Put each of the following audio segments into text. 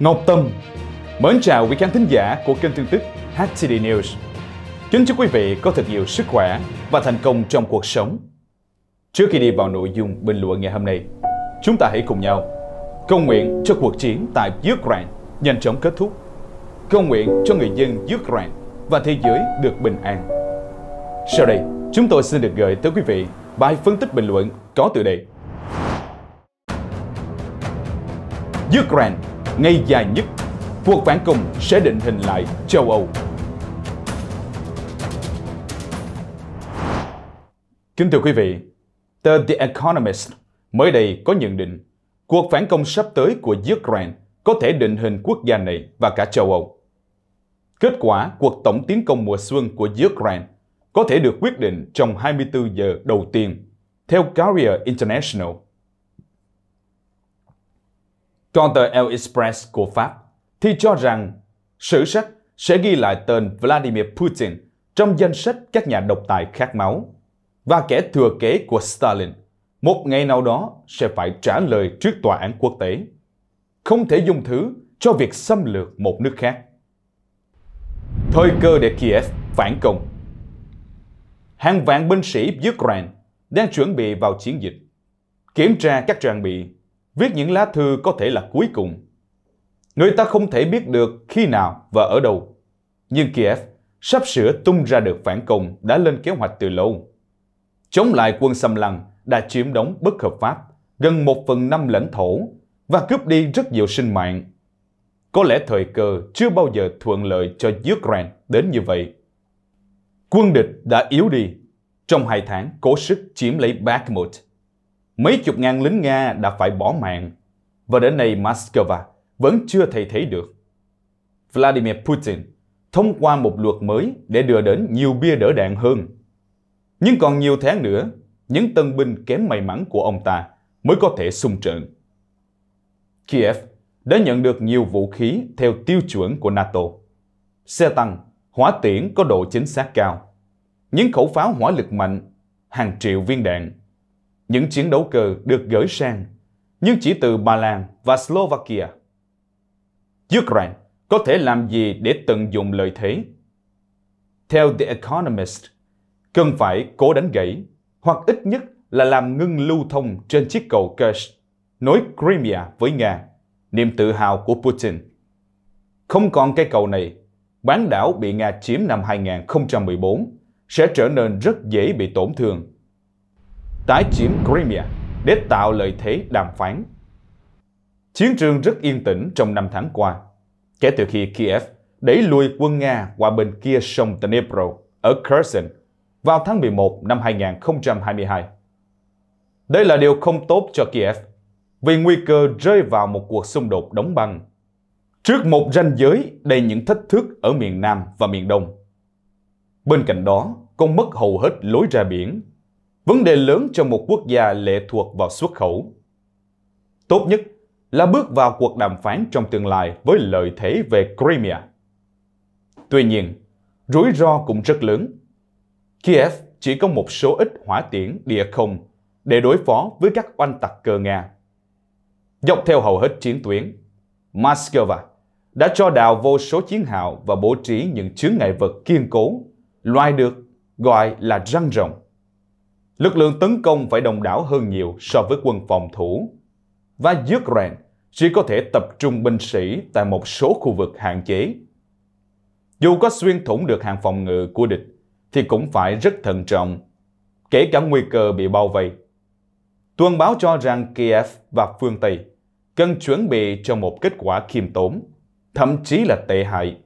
Ngọc Tâm Mến chào quý khán thính giả của kênh tin tức HTD News Kính chúc quý vị có thật nhiều sức khỏe và thành công trong cuộc sống Trước khi đi vào nội dung bình luận ngày hôm nay Chúng ta hãy cùng nhau Cầu nguyện cho cuộc chiến tại Ukraine nhanh chóng kết thúc Cầu nguyện cho người dân Ukraine và thế giới được bình an Sau đây, chúng tôi xin được gửi tới quý vị bài phân tích bình luận có tựa đề Ukraine ngay dài nhất, cuộc phản công sẽ định hình lại châu Âu. Kính thưa quý vị, tờ The Economist mới đây có nhận định cuộc phản công sắp tới của Ukraine có thể định hình quốc gia này và cả châu Âu. Kết quả cuộc tổng tiến công mùa xuân của Ukraine có thể được quyết định trong 24 giờ đầu tiên, theo Carrier International. Còn tờ El Express của Pháp thì cho rằng sử sách sẽ ghi lại tên Vladimir Putin trong danh sách các nhà độc tài khát máu và kẻ thừa kế của Stalin một ngày nào đó sẽ phải trả lời trước tòa án quốc tế. Không thể dùng thứ cho việc xâm lược một nước khác. Thời cơ để Kiev phản công Hàng vạn binh sĩ Ukraine đang chuẩn bị vào chiến dịch, kiểm tra các trang bị viết những lá thư có thể là cuối cùng. Người ta không thể biết được khi nào và ở đâu. Nhưng Kiev sắp sửa tung ra được phản công đã lên kế hoạch từ lâu. Chống lại quân xâm lăng đã chiếm đóng bất hợp pháp gần một phần năm lãnh thổ và cướp đi rất nhiều sinh mạng. Có lẽ thời cơ chưa bao giờ thuận lợi cho Ukraine đến như vậy. Quân địch đã yếu đi trong hai tháng cố sức chiếm lấy Bakhmut mấy chục ngàn lính Nga đã phải bỏ mạng và đến nay Moscow vẫn chưa thay thế được. Vladimir Putin thông qua một luật mới để đưa đến nhiều bia đỡ đạn hơn. Nhưng còn nhiều tháng nữa, những tân binh kém may mắn của ông ta mới có thể xung trận. Kiev đã nhận được nhiều vũ khí theo tiêu chuẩn của NATO. Xe tăng, hỏa tiễn có độ chính xác cao, những khẩu pháo hỏa lực mạnh, hàng triệu viên đạn những chiến đấu cơ được gửi sang, nhưng chỉ từ Ba Lan và Slovakia. Ukraine có thể làm gì để tận dụng lợi thế? Theo The Economist, cần phải cố đánh gãy, hoặc ít nhất là làm ngưng lưu thông trên chiếc cầu Kerch, nối Crimea với Nga, niềm tự hào của Putin. Không còn cây cầu này, bán đảo bị Nga chiếm năm 2014 sẽ trở nên rất dễ bị tổn thương tái chiếm Crimea để tạo lợi thế đàm phán. Chiến trường rất yên tĩnh trong năm tháng qua, kể từ khi Kiev đẩy lùi quân Nga qua bên kia sông Dnipro ở Kherson vào tháng 11 năm 2022. Đây là điều không tốt cho Kiev vì nguy cơ rơi vào một cuộc xung đột đóng băng trước một ranh giới đầy những thách thức ở miền Nam và miền Đông. Bên cạnh đó, còn mất hầu hết lối ra biển vấn đề lớn cho một quốc gia lệ thuộc vào xuất khẩu. Tốt nhất là bước vào cuộc đàm phán trong tương lai với lợi thế về Crimea. Tuy nhiên, rủi ro cũng rất lớn. Kiev chỉ có một số ít hỏa tiễn địa không để đối phó với các oanh tặc cơ Nga. Dọc theo hầu hết chiến tuyến, Moscow đã cho đào vô số chiến hào và bố trí những chướng ngại vật kiên cố, loại được gọi là răng rồng lực lượng tấn công phải đông đảo hơn nhiều so với quân phòng thủ. Và Ukraine chỉ có thể tập trung binh sĩ tại một số khu vực hạn chế. Dù có xuyên thủng được hàng phòng ngự của địch, thì cũng phải rất thận trọng, kể cả nguy cơ bị bao vây. Tuần báo cho rằng Kiev và phương Tây cần chuẩn bị cho một kết quả khiêm tốn, thậm chí là tệ hại.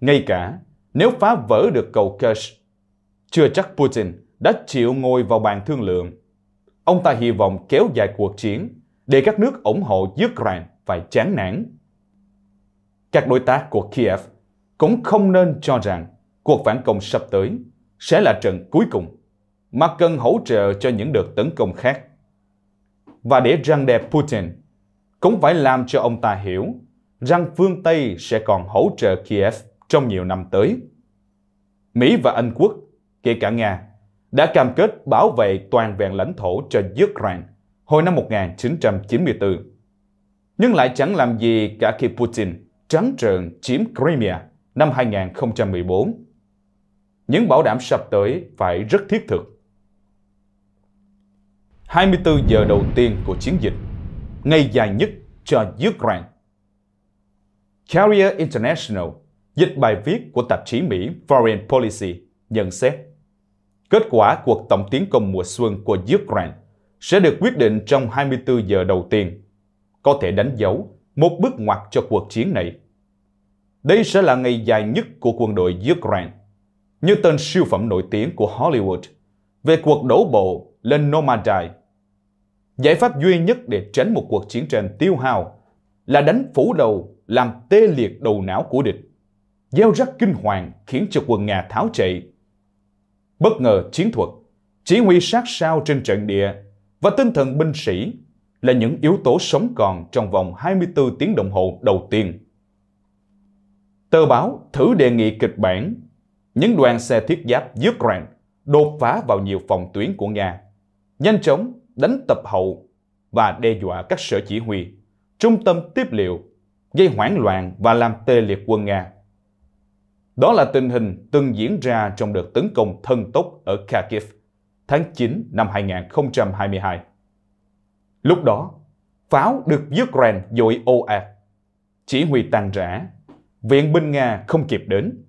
Ngay cả nếu phá vỡ được cầu Kerch, chưa chắc Putin đã chịu ngồi vào bàn thương lượng. Ông ta hy vọng kéo dài cuộc chiến để các nước ủng hộ Ukraine phải chán nản. Các đối tác của Kiev cũng không nên cho rằng cuộc phản công sắp tới sẽ là trận cuối cùng, mà cần hỗ trợ cho những đợt tấn công khác. Và để răng đe Putin, cũng phải làm cho ông ta hiểu rằng phương Tây sẽ còn hỗ trợ Kiev trong nhiều năm tới. Mỹ và Anh quốc, kể cả Nga, đã cam kết bảo vệ toàn vẹn lãnh thổ cho Ukraine hồi năm 1994, nhưng lại chẳng làm gì cả khi Putin trắng trợn chiếm Crimea năm 2014. Những bảo đảm sắp tới phải rất thiết thực. 24 giờ đầu tiên của chiến dịch, ngày dài nhất cho Ukraine. Carrier International, dịch bài viết của tạp chí Mỹ Foreign Policy, nhận xét Kết quả cuộc tổng tiến công mùa xuân của Ukraine sẽ được quyết định trong 24 giờ đầu tiên, có thể đánh dấu một bước ngoặt cho cuộc chiến này. Đây sẽ là ngày dài nhất của quân đội Ukraine, như tên siêu phẩm nổi tiếng của Hollywood về cuộc đổ bộ lên Normandy. Giải pháp duy nhất để tránh một cuộc chiến tranh tiêu hao là đánh phủ đầu làm tê liệt đầu não của địch. Gieo rắc kinh hoàng khiến cho quân Nga tháo chạy bất ngờ chiến thuật, chỉ huy sát sao trên trận địa và tinh thần binh sĩ là những yếu tố sống còn trong vòng 24 tiếng đồng hồ đầu tiên. Tờ báo thử đề nghị kịch bản những đoàn xe thiết giáp Ukraine đột phá vào nhiều phòng tuyến của Nga, nhanh chóng đánh tập hậu và đe dọa các sở chỉ huy, trung tâm tiếp liệu, gây hoảng loạn và làm tê liệt quân Nga. Đó là tình hình từng diễn ra trong đợt tấn công thân tốc ở Kharkiv tháng 9 năm 2022. Lúc đó, pháo được Ukraine dội ồ ạt. Chỉ huy tan rã, viện binh Nga không kịp đến.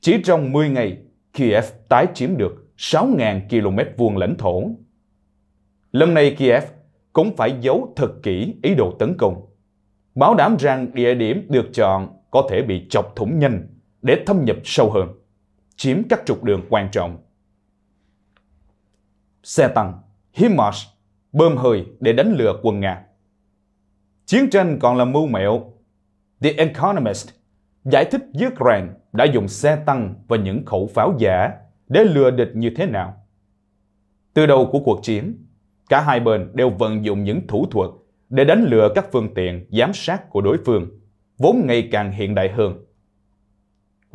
Chỉ trong 10 ngày, Kiev tái chiếm được 6.000 km vuông lãnh thổ. Lần này Kiev cũng phải giấu thật kỹ ý đồ tấn công, bảo đảm rằng địa điểm được chọn có thể bị chọc thủng nhanh để thâm nhập sâu hơn, chiếm các trục đường quan trọng. Xe tăng, HIMARS bơm hơi để đánh lừa quân Nga. Chiến tranh còn là mưu mẹo. The Economist giải thích Ukraine đã dùng xe tăng và những khẩu pháo giả để lừa địch như thế nào. Từ đầu của cuộc chiến, cả hai bên đều vận dụng những thủ thuật để đánh lừa các phương tiện giám sát của đối phương, vốn ngày càng hiện đại hơn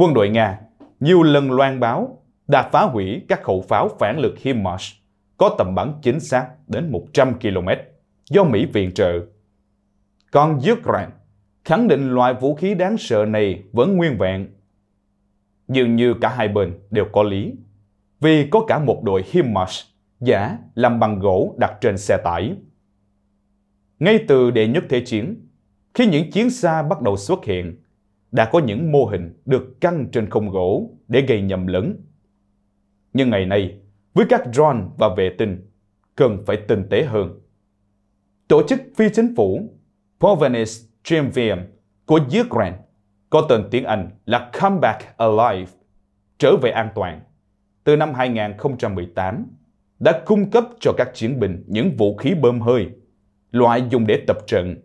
quân đội Nga nhiều lần loan báo đã phá hủy các khẩu pháo phản lực HIMARS có tầm bắn chính xác đến 100 km do Mỹ viện trợ. Còn Ukraine khẳng định loại vũ khí đáng sợ này vẫn nguyên vẹn. Dường như cả hai bên đều có lý, vì có cả một đội HIMARS giả làm bằng gỗ đặt trên xe tải. Ngay từ đệ nhất thế chiến, khi những chiến xa bắt đầu xuất hiện, đã có những mô hình được căng trên không gỗ để gây nhầm lẫn. Nhưng ngày nay, với các drone và vệ tinh, cần phải tinh tế hơn. Tổ chức phi chính phủ Provenance Triumvium của Ukraine có tên tiếng Anh là Come Back Alive, trở về an toàn, từ năm 2018 đã cung cấp cho các chiến binh những vũ khí bơm hơi, loại dùng để tập trận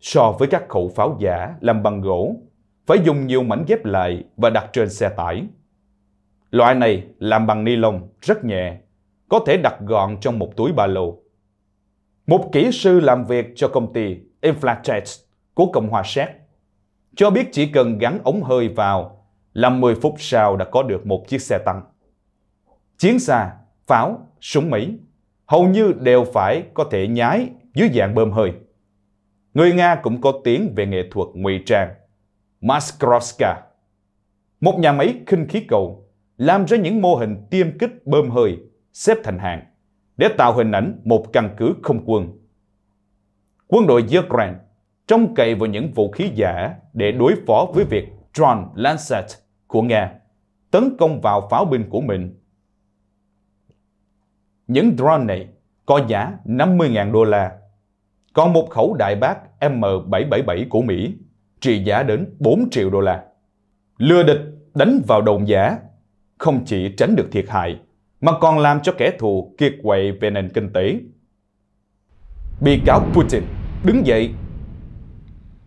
so với các khẩu pháo giả làm bằng gỗ, phải dùng nhiều mảnh ghép lại và đặt trên xe tải. Loại này làm bằng ni lông, rất nhẹ, có thể đặt gọn trong một túi ba lô. Một kỹ sư làm việc cho công ty Inflatex của Cộng hòa Séc cho biết chỉ cần gắn ống hơi vào là 10 phút sau đã có được một chiếc xe tăng. Chiến xa, pháo, súng Mỹ hầu như đều phải có thể nhái dưới dạng bơm hơi. Người Nga cũng có tiếng về nghệ thuật ngụy trang. Maskrovska, một nhà máy khinh khí cầu, làm ra những mô hình tiêm kích bơm hơi xếp thành hàng để tạo hình ảnh một căn cứ không quân. Quân đội Ukraine trông cậy vào những vũ khí giả để đối phó với việc drone Lancet của Nga tấn công vào pháo binh của mình. Những drone này có giá 50.000 đô la còn một khẩu đại bác M777 của Mỹ trị giá đến 4 triệu đô la. Lừa địch đánh vào đồn giá không chỉ tránh được thiệt hại mà còn làm cho kẻ thù kiệt quệ về nền kinh tế. Bị cáo Putin đứng dậy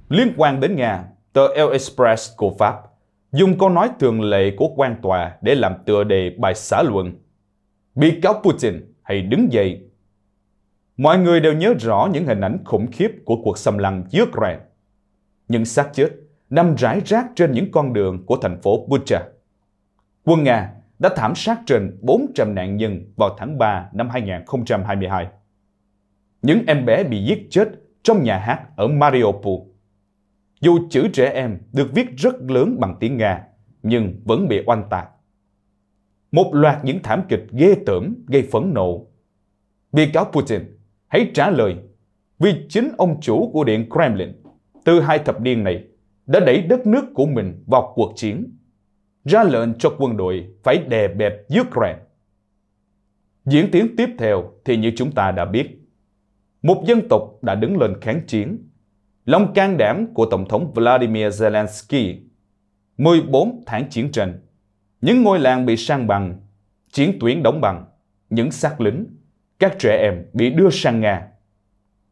liên quan đến Nga, tờ El Express của Pháp dùng câu nói thường lệ của quan tòa để làm tựa đề bài xã luận. Bị cáo Putin hãy đứng dậy Mọi người đều nhớ rõ những hình ảnh khủng khiếp của cuộc xâm lăng Ukraine. Những xác chết nằm rải rác trên những con đường của thành phố Bucha. Quân Nga đã thảm sát trên 400 nạn nhân vào tháng 3 năm 2022. Những em bé bị giết chết trong nhà hát ở Mariupol. Dù chữ trẻ em được viết rất lớn bằng tiếng Nga, nhưng vẫn bị oanh tạc. Một loạt những thảm kịch ghê tởm gây phẫn nộ. Bị cáo Putin hãy trả lời vì chính ông chủ của Điện Kremlin từ hai thập niên này đã đẩy đất nước của mình vào cuộc chiến, ra lệnh cho quân đội phải đè bẹp Ukraine. Diễn tiến tiếp theo thì như chúng ta đã biết, một dân tộc đã đứng lên kháng chiến. Lòng can đảm của Tổng thống Vladimir Zelensky, 14 tháng chiến tranh, những ngôi làng bị sang bằng, chiến tuyến đóng bằng, những xác lính các trẻ em bị đưa sang Nga.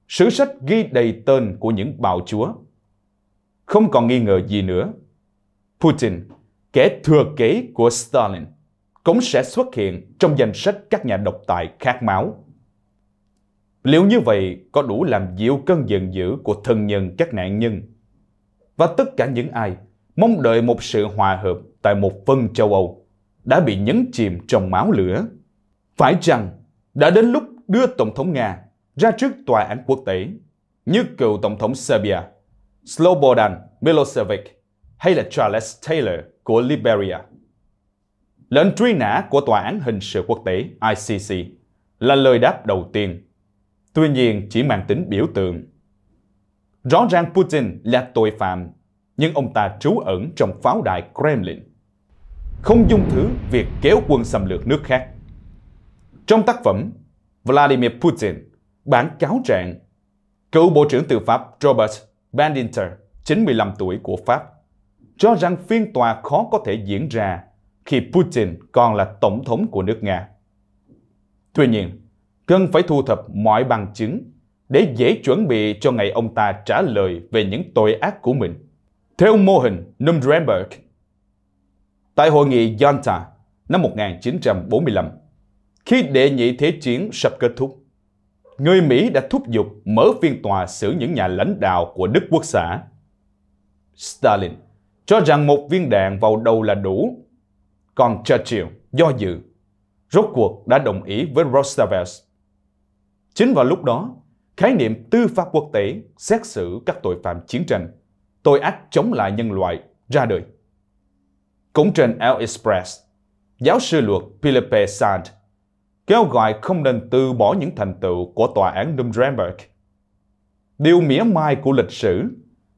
Sử sách ghi đầy tên của những bạo chúa. Không còn nghi ngờ gì nữa. Putin, kẻ thừa kế của Stalin, cũng sẽ xuất hiện trong danh sách các nhà độc tài khát máu. Liệu như vậy có đủ làm dịu cơn giận dữ của thân nhân các nạn nhân? Và tất cả những ai mong đợi một sự hòa hợp tại một phân châu Âu đã bị nhấn chìm trong máu lửa. Phải chăng đã đến lúc đưa Tổng thống Nga ra trước Tòa án quốc tế như cựu Tổng thống Serbia Slobodan Milosevic hay là Charles Taylor của Liberia. Lệnh truy nã của Tòa án Hình sự Quốc tế ICC là lời đáp đầu tiên, tuy nhiên chỉ mang tính biểu tượng. Rõ ràng Putin là tội phạm, nhưng ông ta trú ẩn trong pháo đài Kremlin. Không dung thứ việc kéo quân xâm lược nước khác trong tác phẩm, Vladimir Putin bản cáo trạng cựu Bộ trưởng Tư pháp Robert Bandinter, 95 tuổi của Pháp, cho rằng phiên tòa khó có thể diễn ra khi Putin còn là tổng thống của nước Nga. Tuy nhiên, cần phải thu thập mọi bằng chứng để dễ chuẩn bị cho ngày ông ta trả lời về những tội ác của mình. Theo mô hình Nuremberg, tại hội nghị Yalta năm 1945, khi đệ nhị thế chiến sắp kết thúc, người Mỹ đã thúc giục mở phiên tòa xử những nhà lãnh đạo của Đức Quốc xã. Stalin cho rằng một viên đạn vào đầu là đủ, còn Churchill do dự, rốt cuộc đã đồng ý với Roosevelt. Chính vào lúc đó, khái niệm tư pháp quốc tế xét xử các tội phạm chiến tranh, tội ác chống lại nhân loại ra đời. Cũng trên El Express, giáo sư luật Philippe Sand kêu gọi không nên từ bỏ những thành tựu của tòa án Nuremberg. Điều mỉa mai của lịch sử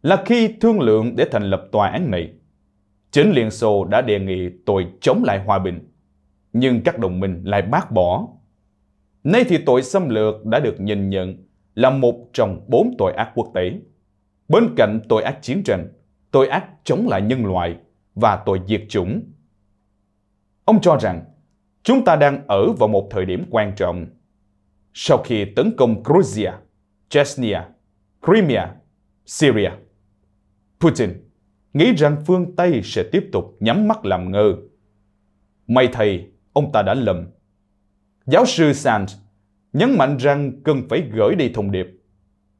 là khi thương lượng để thành lập tòa án này, chính Liên Xô đã đề nghị tội chống lại hòa bình, nhưng các đồng minh lại bác bỏ. Nay thì tội xâm lược đã được nhìn nhận là một trong bốn tội ác quốc tế. Bên cạnh tội ác chiến tranh, tội ác chống lại nhân loại và tội diệt chủng. Ông cho rằng chúng ta đang ở vào một thời điểm quan trọng. Sau khi tấn công Georgia, Chechnya, Crimea, Syria, Putin nghĩ rằng phương Tây sẽ tiếp tục nhắm mắt làm ngơ. May thầy, ông ta đã lầm. Giáo sư Sand nhấn mạnh rằng cần phải gửi đi thông điệp.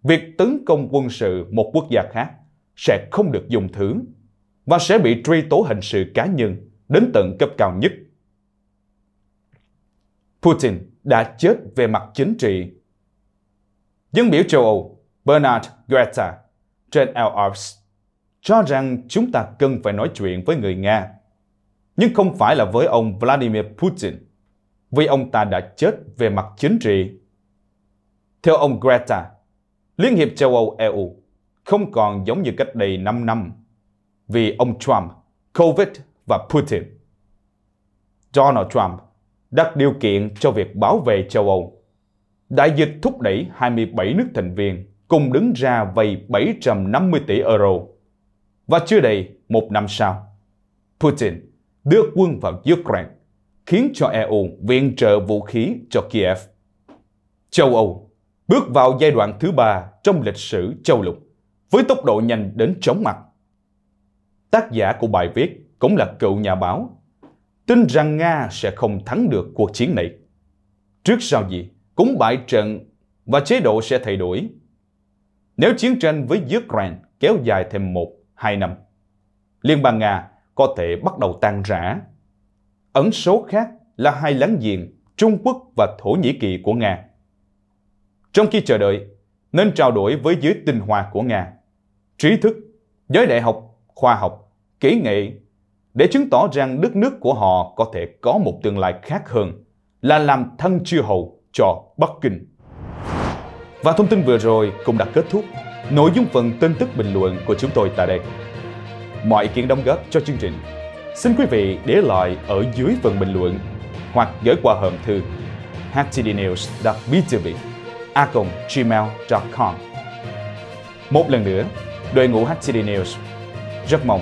Việc tấn công quân sự một quốc gia khác sẽ không được dùng thử và sẽ bị truy tố hình sự cá nhân đến tận cấp cao nhất Putin đã chết về mặt chính trị. Dân biểu châu Âu Bernard Guetta trên El Alps cho rằng chúng ta cần phải nói chuyện với người Nga, nhưng không phải là với ông Vladimir Putin, vì ông ta đã chết về mặt chính trị. Theo ông Greta, Liên hiệp châu Âu EU không còn giống như cách đây 5 năm vì ông Trump, Covid và Putin. Donald Trump đặt điều kiện cho việc bảo vệ châu Âu. Đại dịch thúc đẩy 27 nước thành viên cùng đứng ra vay 750 tỷ euro. Và chưa đầy một năm sau, Putin đưa quân vào Ukraine, khiến cho EU viện trợ vũ khí cho Kiev. Châu Âu bước vào giai đoạn thứ ba trong lịch sử châu lục, với tốc độ nhanh đến chóng mặt. Tác giả của bài viết cũng là cựu nhà báo tin rằng Nga sẽ không thắng được cuộc chiến này. Trước sau gì cũng bại trận và chế độ sẽ thay đổi. Nếu chiến tranh với Ukraine kéo dài thêm một hai năm, Liên bang Nga có thể bắt đầu tan rã. Ẩn số khác là hai láng giềng Trung Quốc và Thổ Nhĩ Kỳ của Nga. Trong khi chờ đợi, nên trao đổi với giới tinh hoa của Nga, trí thức, giới đại học, khoa học, kỹ nghệ để chứng tỏ rằng đất nước của họ có thể có một tương lai khác hơn là làm thân chư hầu cho Bắc Kinh. Và thông tin vừa rồi cũng đã kết thúc nội dung phần tin tức bình luận của chúng tôi tại đây. Mọi ý kiến đóng góp cho chương trình, xin quý vị để lại ở dưới phần bình luận hoặc gửi qua hòm thư htdnews.btv a gmail.com Một lần nữa, đội ngũ HTD News rất mong